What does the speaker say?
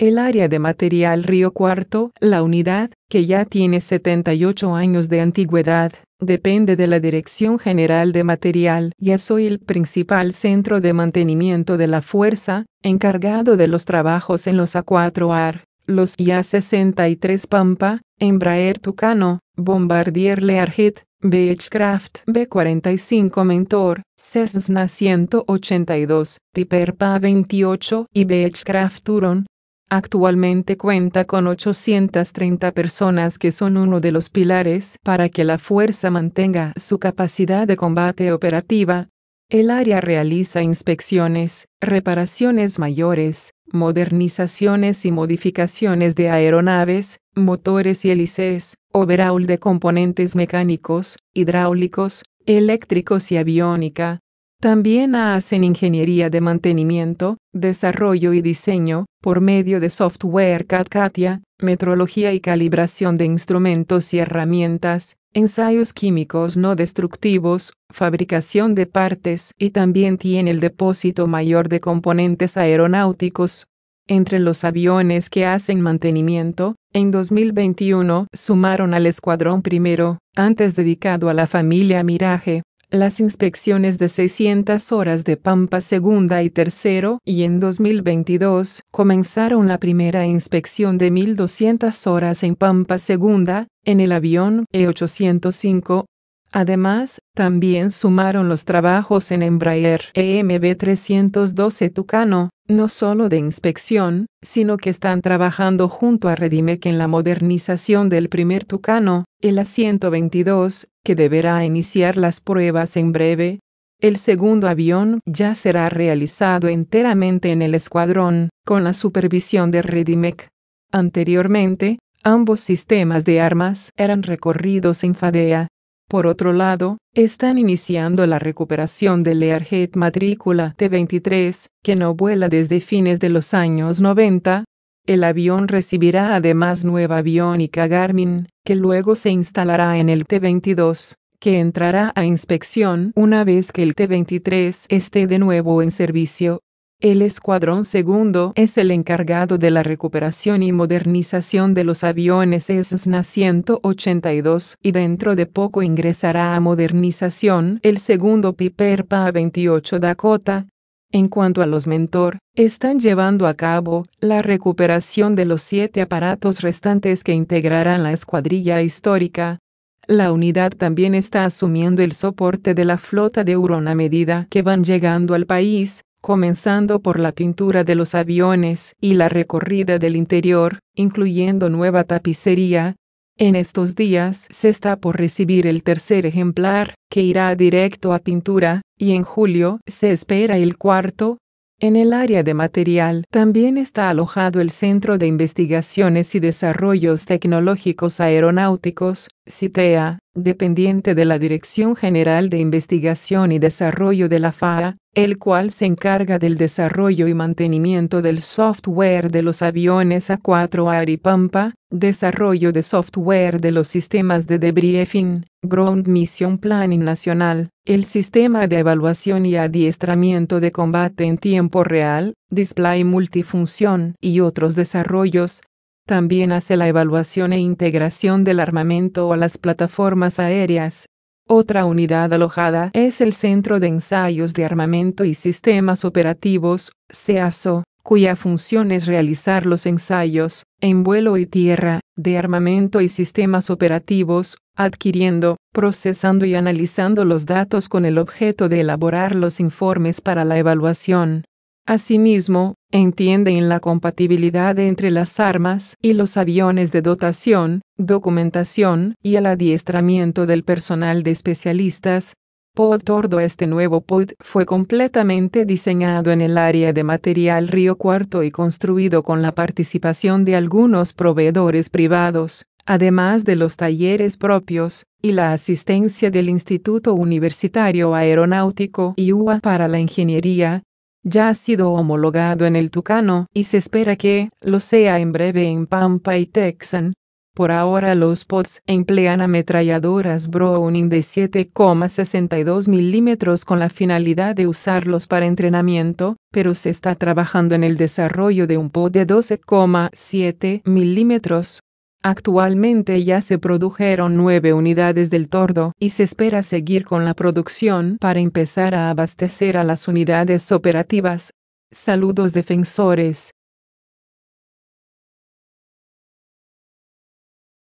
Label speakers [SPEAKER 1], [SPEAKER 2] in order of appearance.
[SPEAKER 1] el área de material Río Cuarto, la unidad, que ya tiene 78 años de antigüedad, depende de la Dirección General de Material. Ya soy el principal centro de mantenimiento de la fuerza, encargado de los trabajos en los A4AR, los IA-63 Pampa, Embraer Tucano, Bombardier Learjet, Beechcraft B-45 Mentor, Cessna 182, Piper PA-28 y Beechcraft Turon, Actualmente cuenta con 830 personas que son uno de los pilares para que la fuerza mantenga su capacidad de combate operativa. El área realiza inspecciones, reparaciones mayores, modernizaciones y modificaciones de aeronaves, motores y hélices, overhaul de componentes mecánicos, hidráulicos, eléctricos y aviónica, también hacen ingeniería de mantenimiento, desarrollo y diseño, por medio de software CAD-CATIA, metrología y calibración de instrumentos y herramientas, ensayos químicos no destructivos, fabricación de partes y también tiene el depósito mayor de componentes aeronáuticos. Entre los aviones que hacen mantenimiento, en 2021 sumaron al Escuadrón Primero, antes dedicado a la familia Mirage, las inspecciones de 600 horas de Pampa segunda y tercero y en 2022 comenzaron la primera inspección de 1.200 horas en Pampa segunda, en el avión E805, Además, también sumaron los trabajos en Embraer EMB 312 Tucano, no solo de inspección, sino que están trabajando junto a Redimec en la modernización del primer Tucano, el A122, que deberá iniciar las pruebas en breve. El segundo avión ya será realizado enteramente en el escuadrón, con la supervisión de Redimec. Anteriormente, ambos sistemas de armas eran recorridos en FADEA, por otro lado, están iniciando la recuperación del Learjet matrícula T-23, que no vuela desde fines de los años 90. El avión recibirá además nueva aviónica Garmin, que luego se instalará en el T-22, que entrará a inspección una vez que el T-23 esté de nuevo en servicio. El Escuadrón Segundo es el encargado de la recuperación y modernización de los aviones e Cessna 182 y dentro de poco ingresará a modernización el segundo Piper PA-28 Dakota. En cuanto a los Mentor, están llevando a cabo la recuperación de los siete aparatos restantes que integrarán la escuadrilla histórica. La unidad también está asumiendo el soporte de la flota de Euron a medida que van llegando al país, comenzando por la pintura de los aviones y la recorrida del interior, incluyendo nueva tapicería. En estos días se está por recibir el tercer ejemplar, que irá directo a pintura, y en julio se espera el cuarto. En el área de material también está alojado el Centro de Investigaciones y Desarrollos Tecnológicos Aeronáuticos, CITEA, dependiente de la Dirección General de Investigación y Desarrollo de la FAA, el cual se encarga del desarrollo y mantenimiento del software de los aviones A4 Pampa, desarrollo de software de los sistemas de debriefing, Ground Mission Planning Nacional, el sistema de evaluación y adiestramiento de combate en tiempo real, display multifunción y otros desarrollos, también hace la evaluación e integración del armamento a las plataformas aéreas. Otra unidad alojada es el Centro de Ensayos de Armamento y Sistemas Operativos, CEASO, cuya función es realizar los ensayos, en vuelo y tierra, de armamento y sistemas operativos, adquiriendo, procesando y analizando los datos con el objeto de elaborar los informes para la evaluación. Asimismo, entienden la compatibilidad entre las armas y los aviones de dotación, documentación y el adiestramiento del personal de especialistas. POD Tordo Este nuevo POD fue completamente diseñado en el área de material Río Cuarto y construido con la participación de algunos proveedores privados, además de los talleres propios, y la asistencia del Instituto Universitario Aeronáutico IUA para la Ingeniería, ya ha sido homologado en el Tucano y se espera que lo sea en breve en Pampa y Texan. Por ahora los pods emplean ametralladoras Browning de 7,62 milímetros con la finalidad de usarlos para entrenamiento, pero se está trabajando en el desarrollo de un pod de 12,7 milímetros Actualmente ya se produjeron nueve unidades del tordo y se espera seguir con la producción para empezar a abastecer a las unidades operativas. Saludos defensores.